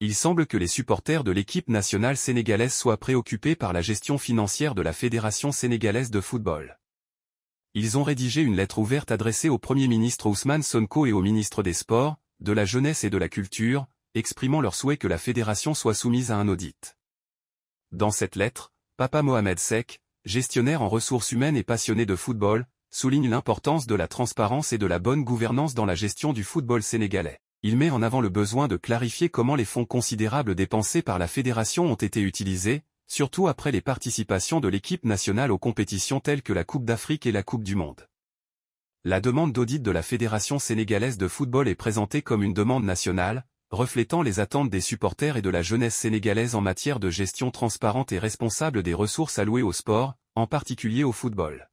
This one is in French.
il semble que les supporters de l'équipe nationale sénégalaise soient préoccupés par la gestion financière de la Fédération sénégalaise de football. Ils ont rédigé une lettre ouverte adressée au Premier ministre Ousmane Sonko et au ministre des Sports, de la Jeunesse et de la Culture, exprimant leur souhait que la fédération soit soumise à un audit. Dans cette lettre, Papa Mohamed Sek, gestionnaire en ressources humaines et passionné de football, souligne l'importance de la transparence et de la bonne gouvernance dans la gestion du football sénégalais il met en avant le besoin de clarifier comment les fonds considérables dépensés par la fédération ont été utilisés, surtout après les participations de l'équipe nationale aux compétitions telles que la Coupe d'Afrique et la Coupe du Monde. La demande d'audit de la Fédération sénégalaise de football est présentée comme une demande nationale, reflétant les attentes des supporters et de la jeunesse sénégalaise en matière de gestion transparente et responsable des ressources allouées au sport, en particulier au football.